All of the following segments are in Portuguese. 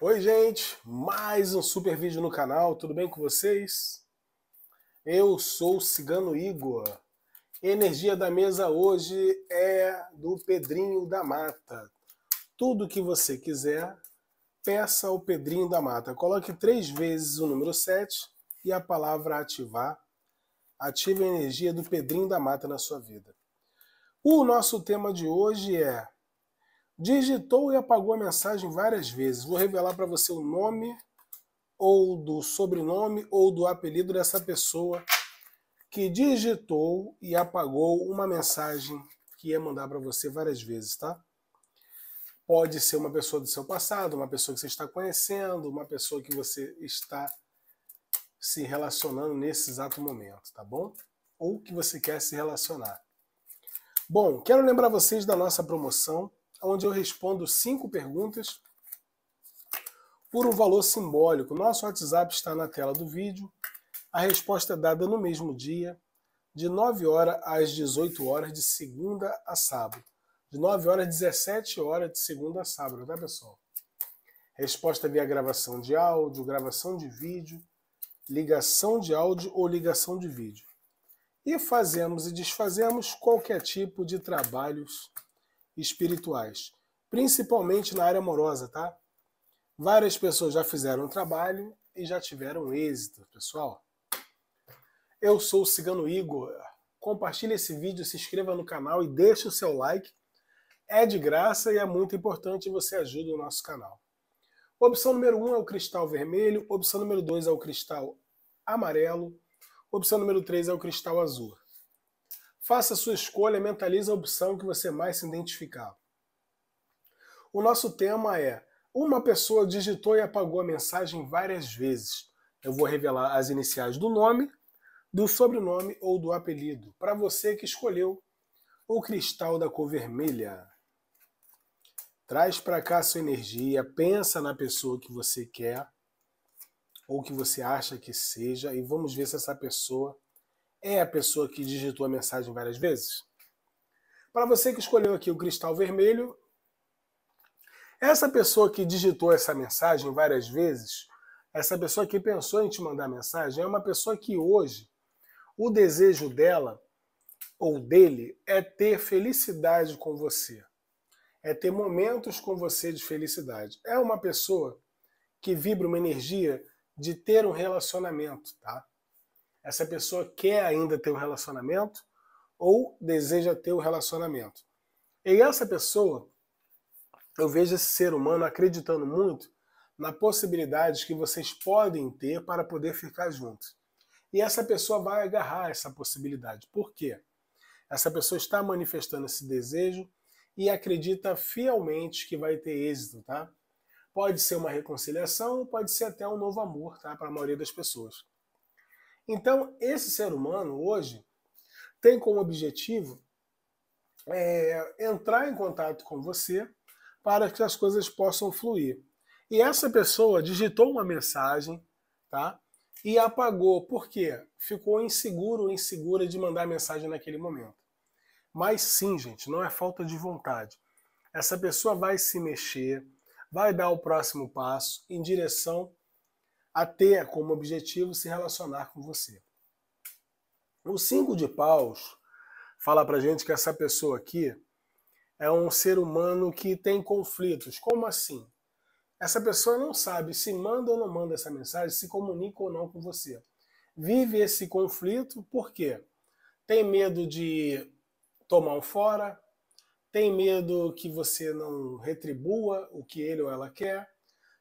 Oi, gente! Mais um super vídeo no canal, tudo bem com vocês? Eu sou o Cigano Igor. Energia da mesa hoje é do Pedrinho da Mata. Tudo que você quiser, peça ao Pedrinho da Mata. Coloque três vezes o número 7 e a palavra ativar. Ative a energia do Pedrinho da Mata na sua vida. O nosso tema de hoje é digitou e apagou a mensagem várias vezes. Vou revelar para você o nome ou do sobrenome ou do apelido dessa pessoa que digitou e apagou uma mensagem que ia mandar para você várias vezes, tá? Pode ser uma pessoa do seu passado, uma pessoa que você está conhecendo, uma pessoa que você está se relacionando nesse exato momento, tá bom? Ou que você quer se relacionar. Bom, quero lembrar vocês da nossa promoção onde eu respondo cinco perguntas por um valor simbólico. Nosso WhatsApp está na tela do vídeo. A resposta é dada no mesmo dia, de 9 horas às 18 horas, de segunda a sábado. De 9 horas às 17 horas, de segunda a sábado, tá, pessoal? Resposta via gravação de áudio, gravação de vídeo, ligação de áudio ou ligação de vídeo. E fazemos e desfazemos qualquer tipo de trabalhos espirituais, principalmente na área amorosa, tá? Várias pessoas já fizeram um trabalho e já tiveram êxito, pessoal. Eu sou o Cigano Igor. Compartilhe esse vídeo, se inscreva no canal e deixe o seu like. É de graça e é muito importante você ajuda o nosso canal. Opção número 1 um é o cristal vermelho, opção número 2 é o cristal amarelo, opção número 3 é o cristal azul. Faça a sua escolha, mentalize a opção que você mais se identificar. O nosso tema é: uma pessoa digitou e apagou a mensagem várias vezes. Eu vou revelar as iniciais do nome, do sobrenome ou do apelido, para você que escolheu o cristal da cor vermelha. Traz para cá sua energia, pensa na pessoa que você quer ou que você acha que seja e vamos ver se essa pessoa é a pessoa que digitou a mensagem várias vezes? Para você que escolheu aqui o cristal vermelho, essa pessoa que digitou essa mensagem várias vezes, essa pessoa que pensou em te mandar mensagem, é uma pessoa que hoje o desejo dela ou dele é ter felicidade com você, é ter momentos com você de felicidade. É uma pessoa que vibra uma energia de ter um relacionamento, tá? Essa pessoa quer ainda ter um relacionamento ou deseja ter um relacionamento. E essa pessoa, eu vejo esse ser humano acreditando muito na possibilidade que vocês podem ter para poder ficar juntos. E essa pessoa vai agarrar essa possibilidade. Por quê? Essa pessoa está manifestando esse desejo e acredita fielmente que vai ter êxito, tá? Pode ser uma reconciliação, pode ser até um novo amor, tá? Para a maioria das pessoas. Então, esse ser humano hoje tem como objetivo é, entrar em contato com você para que as coisas possam fluir. E essa pessoa digitou uma mensagem, tá? E apagou, por quê? Ficou inseguro ou insegura de mandar mensagem naquele momento. Mas sim, gente, não é falta de vontade. Essa pessoa vai se mexer, vai dar o próximo passo em direção a ter como objetivo se relacionar com você. O cinco de paus fala para gente que essa pessoa aqui é um ser humano que tem conflitos. Como assim? Essa pessoa não sabe se manda ou não manda essa mensagem, se comunica ou não com você. Vive esse conflito porque tem medo de tomar um fora, tem medo que você não retribua o que ele ou ela quer,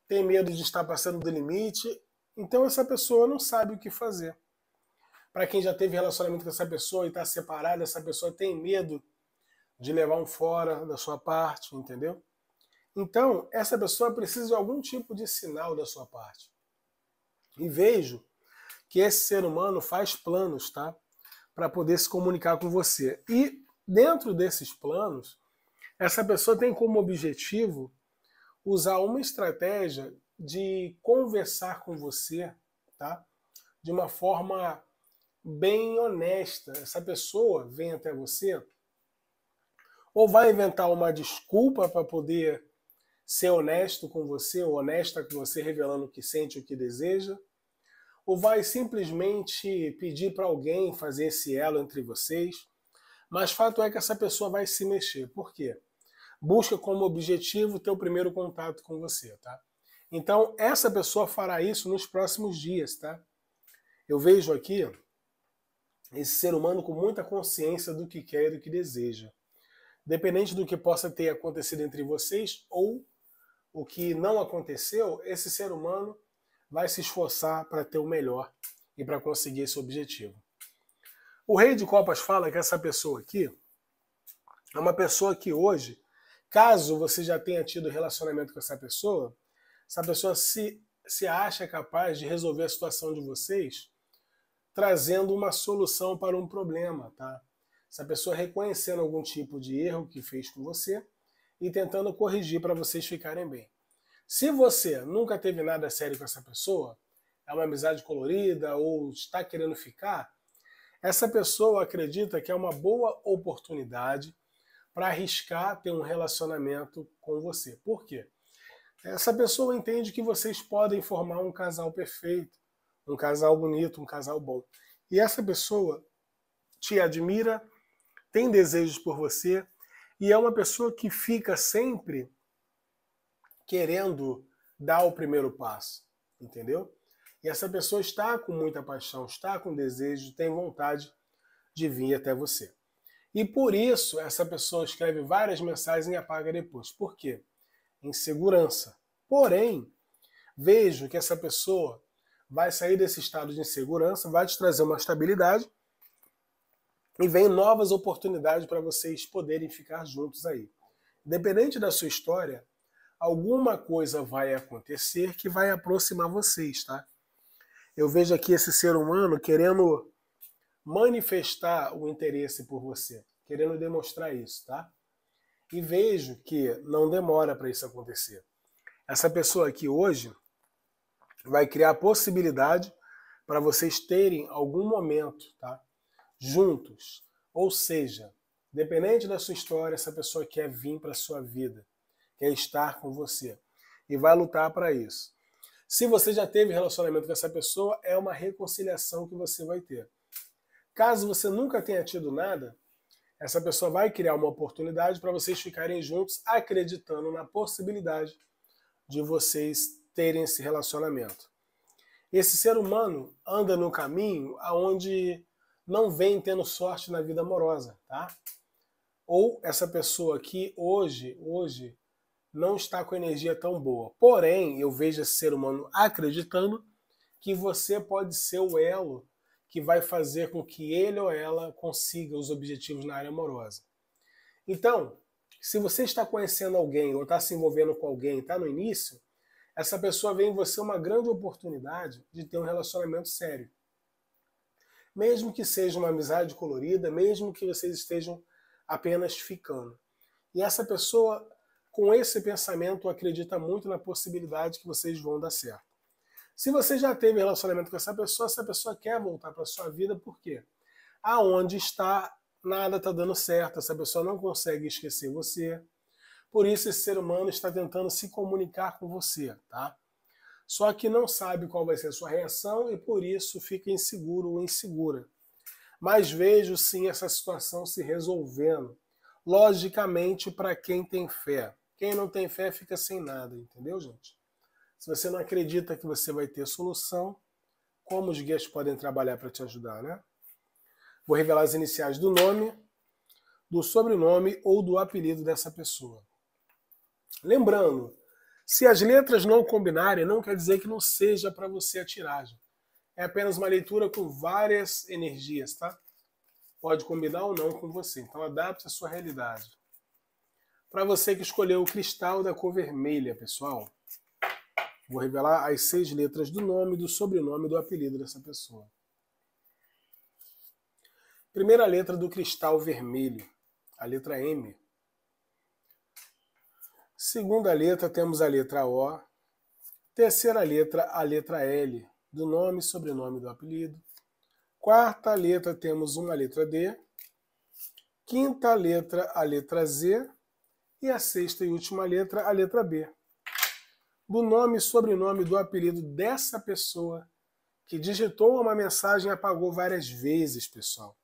tem medo de estar passando do limite então essa pessoa não sabe o que fazer. Para quem já teve relacionamento com essa pessoa e está separado, essa pessoa tem medo de levar um fora da sua parte, entendeu? Então, essa pessoa precisa de algum tipo de sinal da sua parte. E vejo que esse ser humano faz planos, tá? Para poder se comunicar com você. E dentro desses planos, essa pessoa tem como objetivo usar uma estratégia de conversar com você, tá? De uma forma bem honesta. Essa pessoa vem até você ou vai inventar uma desculpa para poder ser honesto com você, ou honesta com você, revelando o que sente, o que deseja, ou vai simplesmente pedir para alguém fazer esse elo entre vocês. Mas fato é que essa pessoa vai se mexer. Por quê? Busca como objetivo ter o primeiro contato com você, tá? Então, essa pessoa fará isso nos próximos dias, tá? Eu vejo aqui esse ser humano com muita consciência do que quer e do que deseja. Dependente do que possa ter acontecido entre vocês ou o que não aconteceu, esse ser humano vai se esforçar para ter o melhor e para conseguir esse objetivo. O Rei de Copas fala que essa pessoa aqui é uma pessoa que hoje, caso você já tenha tido relacionamento com essa pessoa, se a pessoa se, se acha capaz de resolver a situação de vocês trazendo uma solução para um problema, tá? Se a pessoa reconhecendo algum tipo de erro que fez com você e tentando corrigir para vocês ficarem bem. Se você nunca teve nada sério com essa pessoa, é uma amizade colorida ou está querendo ficar, essa pessoa acredita que é uma boa oportunidade para arriscar ter um relacionamento com você. Por quê? essa pessoa entende que vocês podem formar um casal perfeito, um casal bonito, um casal bom. E essa pessoa te admira, tem desejos por você e é uma pessoa que fica sempre querendo dar o primeiro passo, entendeu? E essa pessoa está com muita paixão, está com desejo, tem vontade de vir até você. E por isso essa pessoa escreve várias mensagens e apaga depois. Por quê? em segurança. Porém, vejo que essa pessoa vai sair desse estado de insegurança, vai te trazer uma estabilidade e vem novas oportunidades para vocês poderem ficar juntos aí. Independente da sua história, alguma coisa vai acontecer que vai aproximar vocês, tá? Eu vejo aqui esse ser humano querendo manifestar o interesse por você, querendo demonstrar isso, tá? e vejo que não demora para isso acontecer. Essa pessoa aqui hoje vai criar possibilidade para vocês terem algum momento, tá? Juntos. Ou seja, dependente da sua história, essa pessoa quer vir para a sua vida, quer estar com você e vai lutar para isso. Se você já teve relacionamento com essa pessoa, é uma reconciliação que você vai ter. Caso você nunca tenha tido nada, essa pessoa vai criar uma oportunidade para vocês ficarem juntos, acreditando na possibilidade de vocês terem esse relacionamento. Esse ser humano anda no caminho aonde não vem tendo sorte na vida amorosa, tá? Ou essa pessoa que hoje, hoje não está com energia tão boa. Porém, eu vejo esse ser humano acreditando que você pode ser o elo que vai fazer com que ele ou ela consiga os objetivos na área amorosa. Então, se você está conhecendo alguém ou está se envolvendo com alguém, está no início, essa pessoa vê em você uma grande oportunidade de ter um relacionamento sério. Mesmo que seja uma amizade colorida, mesmo que vocês estejam apenas ficando. E essa pessoa, com esse pensamento, acredita muito na possibilidade que vocês vão dar certo. Se você já teve relacionamento com essa pessoa, essa pessoa quer voltar para sua vida, por quê? Aonde está, nada está dando certo, essa pessoa não consegue esquecer você. Por isso esse ser humano está tentando se comunicar com você, tá? Só que não sabe qual vai ser a sua reação e por isso fica inseguro ou insegura. Mas vejo sim essa situação se resolvendo. Logicamente, para quem tem fé. Quem não tem fé fica sem nada, entendeu, gente? Se você não acredita que você vai ter solução, como os guias podem trabalhar para te ajudar, né? Vou revelar as iniciais do nome, do sobrenome ou do apelido dessa pessoa. Lembrando, se as letras não combinarem, não quer dizer que não seja para você a tiragem. É apenas uma leitura com várias energias, tá? Pode combinar ou não com você. Então adapte a sua realidade. Para você que escolheu o cristal da cor vermelha, pessoal, Vou revelar as seis letras do nome, do sobrenome, do apelido dessa pessoa. Primeira letra do cristal vermelho, a letra M. Segunda letra, temos a letra O. Terceira letra, a letra L, do nome, sobrenome, do apelido. Quarta letra, temos uma letra D. Quinta letra, a letra Z. E a sexta e última letra, a letra B do nome e sobrenome do apelido dessa pessoa que digitou uma mensagem e apagou várias vezes, pessoal.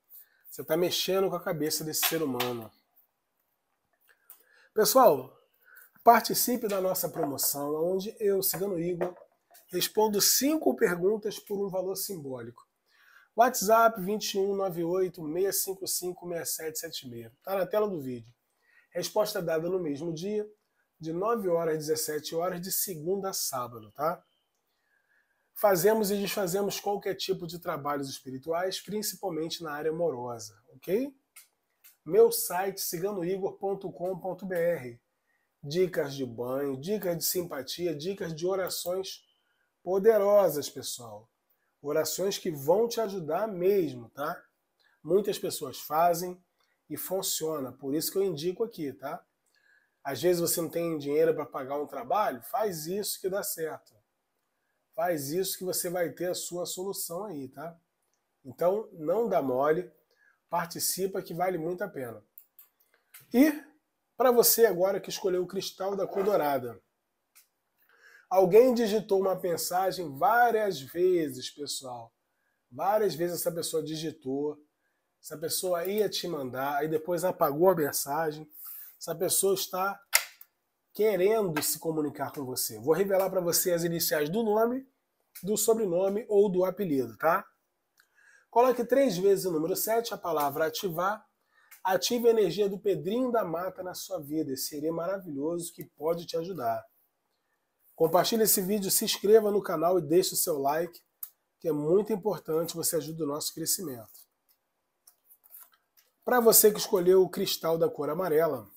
Você está mexendo com a cabeça desse ser humano. Pessoal, participe da nossa promoção, onde eu, Cigano Igor, respondo cinco perguntas por um valor simbólico. WhatsApp 2198-655-6776. Está na tela do vídeo. Resposta dada no mesmo dia de 9 horas às 17 horas, de segunda a sábado, tá? Fazemos e desfazemos qualquer tipo de trabalhos espirituais, principalmente na área amorosa, ok? Meu site, ciganoigor.com.br. Dicas de banho, dicas de simpatia, dicas de orações poderosas, pessoal. Orações que vão te ajudar mesmo, tá? Muitas pessoas fazem e funciona, por isso que eu indico aqui, tá? Às vezes você não tem dinheiro para pagar um trabalho, faz isso que dá certo. Faz isso que você vai ter a sua solução aí, tá? Então, não dá mole, participa que vale muito a pena. E para você agora que escolheu o cristal da cor dourada. Alguém digitou uma mensagem várias vezes, pessoal. Várias vezes essa pessoa digitou, essa pessoa ia te mandar, aí depois apagou a mensagem essa pessoa está querendo se comunicar com você. Vou revelar para você as iniciais do nome, do sobrenome ou do apelido, tá? Coloque três vezes o número 7, a palavra ativar. Ative a energia do Pedrinho da Mata na sua vida. Esse seria maravilhoso que pode te ajudar. Compartilhe esse vídeo, se inscreva no canal e deixe o seu like, que é muito importante, você ajuda o nosso crescimento. Para você que escolheu o cristal da cor amarela,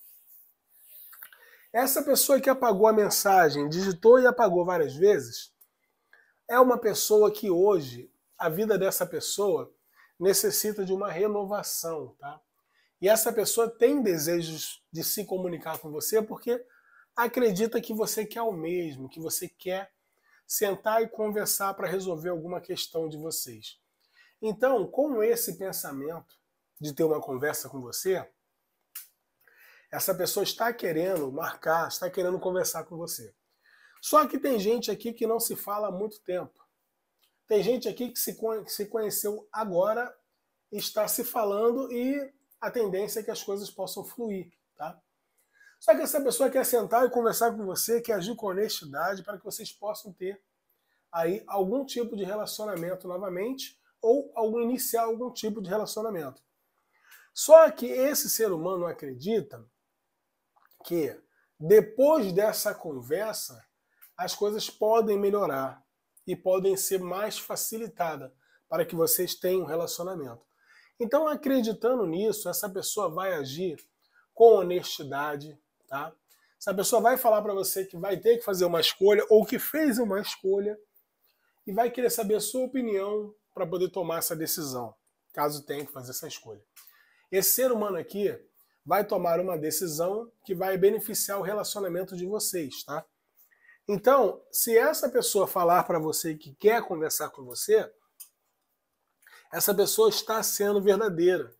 essa pessoa que apagou a mensagem, digitou e apagou várias vezes, é uma pessoa que hoje, a vida dessa pessoa necessita de uma renovação, tá? E essa pessoa tem desejos de se comunicar com você porque acredita que você quer o mesmo, que você quer sentar e conversar para resolver alguma questão de vocês. Então, com esse pensamento de ter uma conversa com você, essa pessoa está querendo marcar, está querendo conversar com você. Só que tem gente aqui que não se fala há muito tempo. Tem gente aqui que se, conheceu agora, está se falando e a tendência é que as coisas possam fluir, tá? Só que essa pessoa quer sentar e conversar com você, quer agir com honestidade para que vocês possam ter aí algum tipo de relacionamento novamente ou algum, iniciar algum tipo de relacionamento. Só que esse ser humano acredita que depois dessa conversa as coisas podem melhorar e podem ser mais facilitadas para que vocês tenham um relacionamento. Então, acreditando nisso, essa pessoa vai agir com honestidade, tá? Essa pessoa vai falar para você que vai ter que fazer uma escolha ou que fez uma escolha e vai querer saber a sua opinião para poder tomar essa decisão, caso tenha que fazer essa escolha. Esse ser humano aqui, vai tomar uma decisão que vai beneficiar o relacionamento de vocês, tá? Então, se essa pessoa falar para você que quer conversar com você, essa pessoa está sendo verdadeira,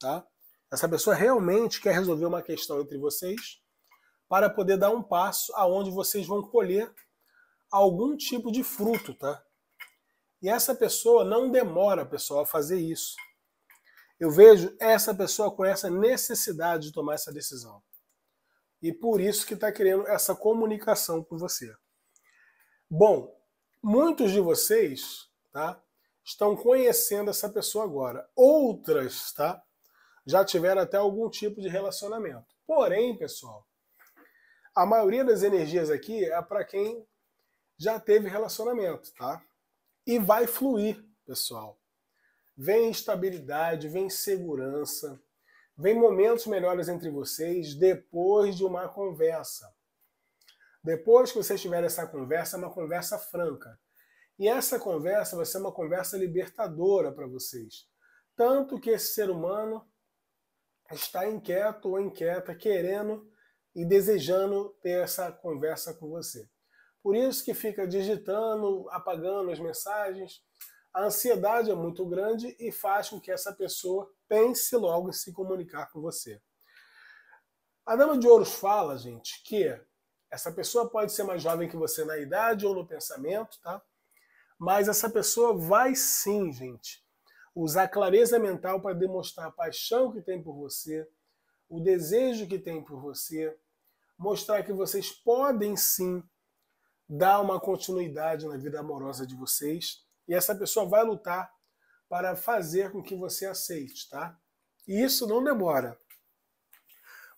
tá? Essa pessoa realmente quer resolver uma questão entre vocês para poder dar um passo aonde vocês vão colher algum tipo de fruto, tá? E essa pessoa não demora, pessoal, a fazer isso eu vejo essa pessoa com essa necessidade de tomar essa decisão. E por isso que está querendo essa comunicação com você. Bom, muitos de vocês tá, estão conhecendo essa pessoa agora. Outras tá, já tiveram até algum tipo de relacionamento. Porém, pessoal, a maioria das energias aqui é para quem já teve relacionamento, tá? E vai fluir, pessoal vem estabilidade, vem segurança, vem momentos melhores entre vocês depois de uma conversa. Depois que vocês tiverem essa conversa, é uma conversa franca. E essa conversa vai ser uma conversa libertadora para vocês. Tanto que esse ser humano está inquieto ou inquieta, querendo e desejando ter essa conversa com você. Por isso que fica digitando, apagando as mensagens, a ansiedade é muito grande e faz com que essa pessoa pense logo em se comunicar com você. A Dama de Ouros fala, gente, que essa pessoa pode ser mais jovem que você na idade ou no pensamento, tá? Mas essa pessoa vai sim, gente, usar clareza mental para demonstrar a paixão que tem por você, o desejo que tem por você, mostrar que vocês podem sim dar uma continuidade na vida amorosa de vocês e essa pessoa vai lutar para fazer com que você aceite, tá? E isso não demora.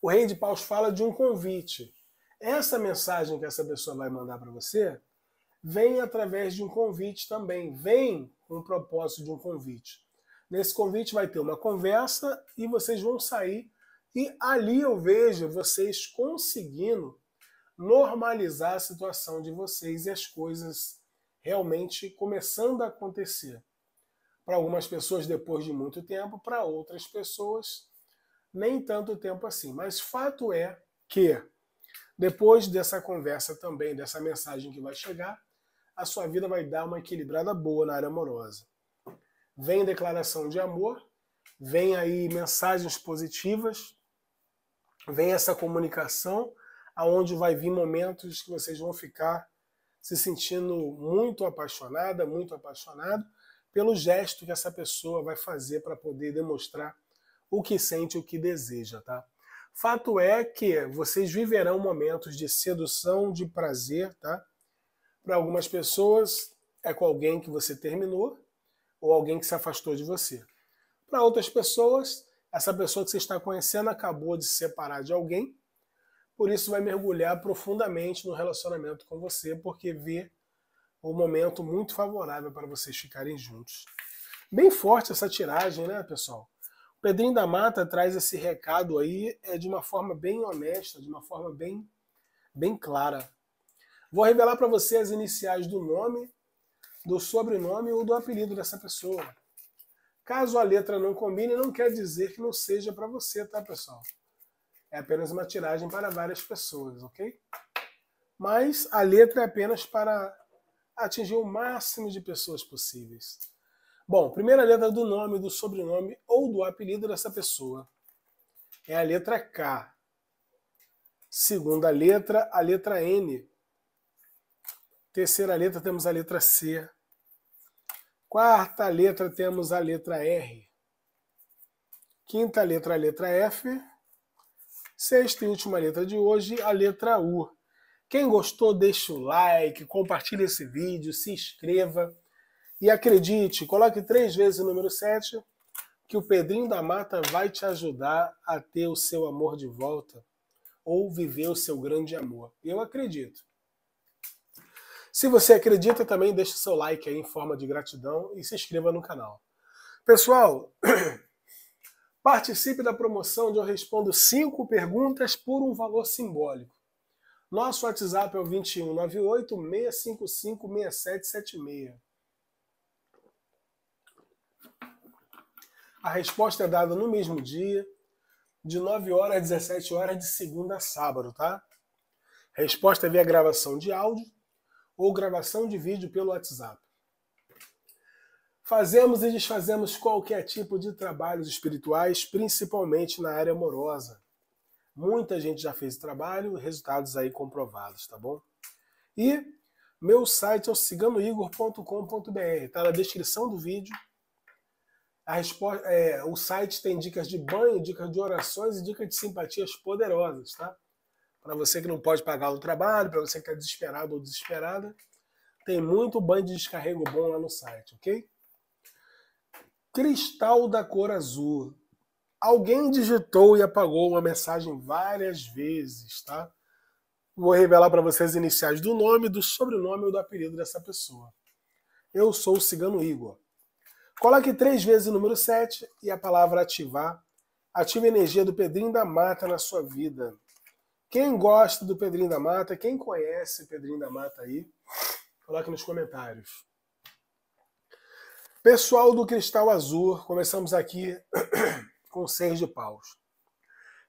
O Rei de Paus fala de um convite. Essa mensagem que essa pessoa vai mandar para você vem através de um convite também, vem com o propósito de um convite. Nesse convite vai ter uma conversa e vocês vão sair e ali eu vejo vocês conseguindo normalizar a situação de vocês e as coisas realmente começando a acontecer. Para algumas pessoas, depois de muito tempo, para outras pessoas, nem tanto tempo assim. Mas fato é que, depois dessa conversa também, dessa mensagem que vai chegar, a sua vida vai dar uma equilibrada boa na área amorosa. Vem declaração de amor, vem aí mensagens positivas, vem essa comunicação aonde vai vir momentos que vocês vão ficar se sentindo muito apaixonada, muito apaixonado pelo gesto que essa pessoa vai fazer para poder demonstrar o que sente, o que deseja, tá? Fato é que vocês viverão momentos de sedução, de prazer, tá? Para algumas pessoas é com alguém que você terminou ou alguém que se afastou de você. Para outras pessoas, essa pessoa que você está conhecendo acabou de se separar de alguém por isso, vai mergulhar profundamente no relacionamento com você, porque vê o um momento muito favorável para vocês ficarem juntos. Bem forte essa tiragem, né, pessoal? O Pedrinho da Mata traz esse recado aí é de uma forma bem honesta, de uma forma bem, bem clara. Vou revelar para você as iniciais do nome, do sobrenome ou do apelido dessa pessoa. Caso a letra não combine, não quer dizer que não seja para você, tá, pessoal? É apenas uma tiragem para várias pessoas, ok? Mas a letra é apenas para atingir o máximo de pessoas possíveis. Bom, primeira letra do nome, do sobrenome ou do apelido dessa pessoa é a letra K. Segunda letra, a letra N. Terceira letra, temos a letra C. Quarta letra, temos a letra R. Quinta letra, a letra F. Sexta e última letra de hoje, a letra U. Quem gostou, deixa o like, compartilhe esse vídeo, se inscreva. E acredite, coloque três vezes o número 7, que o Pedrinho da Mata vai te ajudar a ter o seu amor de volta ou viver o seu grande amor. Eu acredito. Se você acredita, também deixe seu like aí em forma de gratidão e se inscreva no canal. Pessoal, Participe da promoção onde eu respondo cinco perguntas por um valor simbólico. Nosso WhatsApp é o 2198 655 6776. A resposta é dada no mesmo dia, de 9 horas a 17 horas, de segunda a sábado, tá? Resposta via gravação de áudio ou gravação de vídeo pelo WhatsApp. Fazemos e desfazemos qualquer tipo de trabalhos espirituais, principalmente na área amorosa. Muita gente já fez trabalho, resultados aí comprovados, tá bom? E meu site é o ciganoigor.com.br, tá na descrição do vídeo. Resposta, é, o site tem dicas de banho, dicas de orações e dicas de simpatias poderosas, tá? Para você que não pode pagar o trabalho, para você que está desesperado ou desesperada, tem muito banho de descarrego bom lá no site, ok? Cristal da cor azul. Alguém digitou e apagou uma mensagem várias vezes, tá? Vou revelar para vocês as iniciais do nome, do sobrenome ou do apelido dessa pessoa. Eu sou o Cigano Igor. Coloque três vezes o número 7 e a palavra ativar. Ative a energia do Pedrinho da Mata na sua vida. Quem gosta do Pedrinho da Mata, quem conhece Pedrinho da Mata aí, coloque nos comentários. Pessoal do Cristal Azul, começamos aqui com Seis de Paus.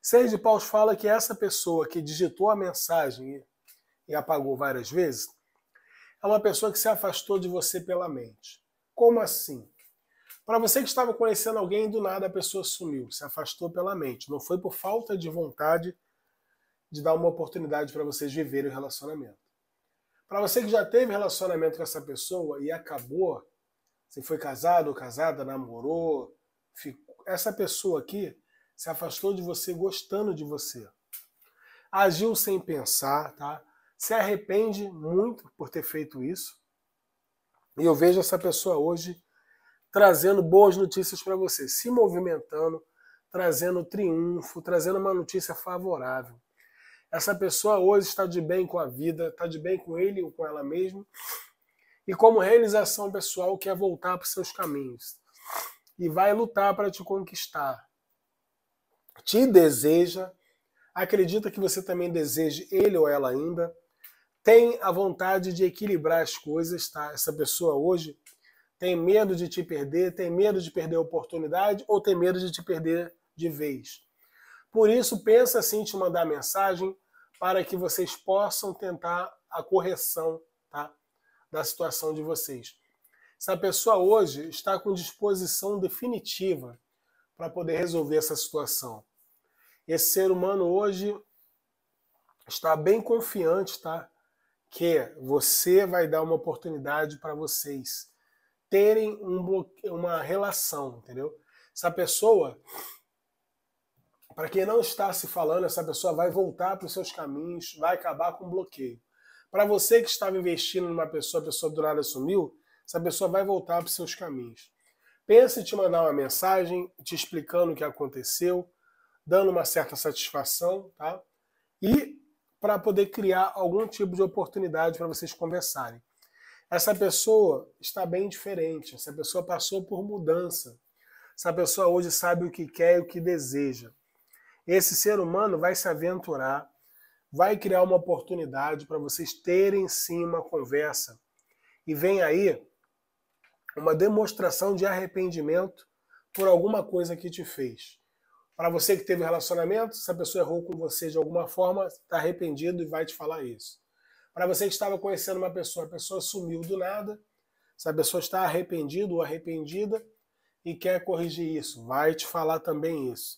Seis de Paus fala que essa pessoa que digitou a mensagem e apagou várias vezes é uma pessoa que se afastou de você pela mente. Como assim? Para você que estava conhecendo alguém do nada a pessoa sumiu, se afastou pela mente. Não foi por falta de vontade de dar uma oportunidade para vocês viverem o relacionamento. Para você que já teve relacionamento com essa pessoa e acabou, se foi casado ou casada, namorou, ficou, essa pessoa aqui se afastou de você gostando de você. Agiu sem pensar, tá? Se arrepende muito por ter feito isso. E eu vejo essa pessoa hoje trazendo boas notícias para você, se movimentando, trazendo triunfo, trazendo uma notícia favorável. Essa pessoa hoje está de bem com a vida, está de bem com ele ou com ela mesma e como realização pessoal quer é voltar para os seus caminhos e vai lutar para te conquistar. Te deseja, acredita que você também deseje ele ou ela ainda, tem a vontade de equilibrar as coisas, tá? Essa pessoa hoje tem medo de te perder, tem medo de perder a oportunidade ou tem medo de te perder de vez. Por isso, pensa assim te mandar mensagem para que vocês possam tentar a correção, tá? da situação de vocês. Se a pessoa hoje está com disposição definitiva para poder resolver essa situação, esse ser humano hoje está bem confiante, tá? Que você vai dar uma oportunidade para vocês terem um uma relação, entendeu? Essa pessoa, para quem não está se falando, essa pessoa vai voltar para os seus caminhos, vai acabar com o bloqueio. Para você que estava investindo numa pessoa, a pessoa do nada sumiu, essa pessoa vai voltar para os seus caminhos. Pensa em te mandar uma mensagem te explicando o que aconteceu, dando uma certa satisfação, tá? E para poder criar algum tipo de oportunidade para vocês conversarem. Essa pessoa está bem diferente, essa pessoa passou por mudança. Essa pessoa hoje sabe o que quer e o que deseja. Esse ser humano vai se aventurar, vai criar uma oportunidade para vocês terem sim uma conversa. E vem aí uma demonstração de arrependimento por alguma coisa que te fez. Para você que teve um relacionamento, se a pessoa errou com você de alguma forma, está arrependido e vai te falar isso. Para você que estava conhecendo uma pessoa, a pessoa sumiu do nada, se a pessoa está arrependido ou arrependida e quer corrigir isso, vai te falar também isso.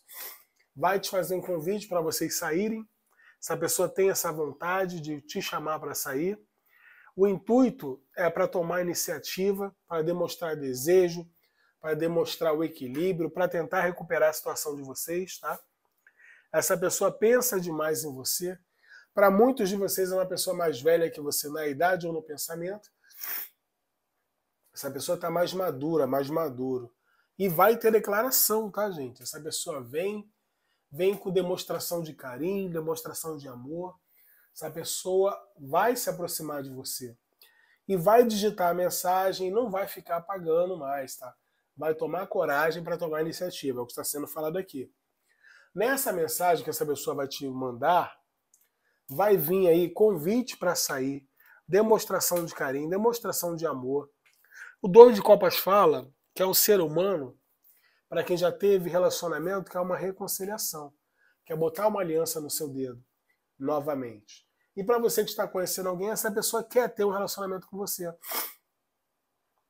Vai te fazer um convite para vocês saírem se a pessoa tem essa vontade de te chamar para sair. O intuito é para tomar iniciativa, para demonstrar desejo, para demonstrar o equilíbrio, para tentar recuperar a situação de vocês, tá? Essa pessoa pensa demais em você. Para muitos de vocês é uma pessoa mais velha que você na idade ou no pensamento. Essa pessoa está mais madura, mais maduro. E vai ter declaração, tá, gente? Essa pessoa vem, vem com demonstração de carinho, demonstração de amor. Essa pessoa vai se aproximar de você e vai digitar a mensagem, não vai ficar apagando mais, tá? Vai tomar coragem para tomar iniciativa, é o que está sendo falado aqui. Nessa mensagem que essa pessoa vai te mandar, vai vir aí convite para sair, demonstração de carinho, demonstração de amor. O dono de copas fala que é um ser humano para quem já teve relacionamento, que é uma reconciliação, que é botar uma aliança no seu dedo, novamente. E para você que está conhecendo alguém, essa pessoa quer ter um relacionamento com você.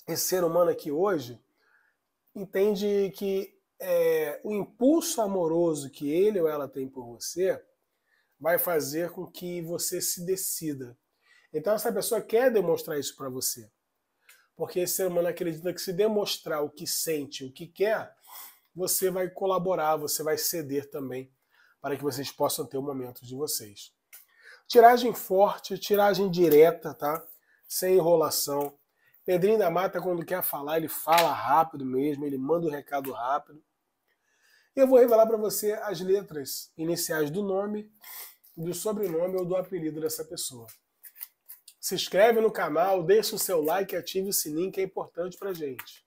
Esse ser humano aqui hoje entende que é, o impulso amoroso que ele ou ela tem por você vai fazer com que você se decida. Então essa pessoa quer demonstrar isso para você. Porque esse ser humano acredita que se demonstrar o que sente, o que quer, você vai colaborar, você vai ceder também para que vocês possam ter o momento de vocês. Tiragem forte, tiragem direta, tá? Sem enrolação. Pedrinho da Mata, quando quer falar, ele fala rápido mesmo, ele manda o um recado rápido. Eu vou revelar para você as letras iniciais do nome, do sobrenome ou do apelido dessa pessoa se inscreve no canal, deixa o seu like e ative o sininho que é importante para gente.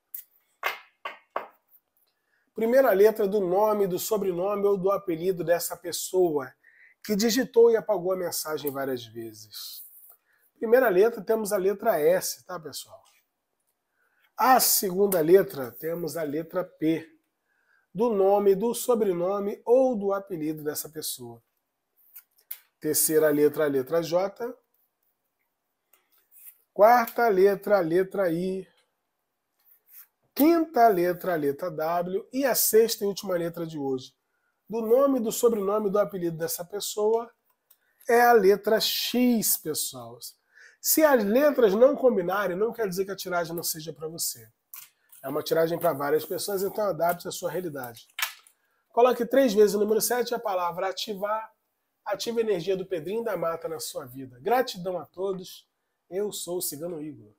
Primeira letra do nome, do sobrenome ou do apelido dessa pessoa que digitou e apagou a mensagem várias vezes. Primeira letra temos a letra S, tá pessoal? A segunda letra temos a letra P do nome, do sobrenome ou do apelido dessa pessoa. Terceira letra, a letra J. Quarta letra, letra I. Quinta letra, letra W. E a sexta e última letra de hoje. Do nome, do sobrenome, do apelido dessa pessoa é a letra X, pessoal. Se as letras não combinarem, não quer dizer que a tiragem não seja para você. É uma tiragem para várias pessoas, então adapte a sua realidade. Coloque três vezes o número 7 a palavra ativar. Ative a energia do Pedrinho da Mata na sua vida. Gratidão a todos. Eu sou o Cigano Igor.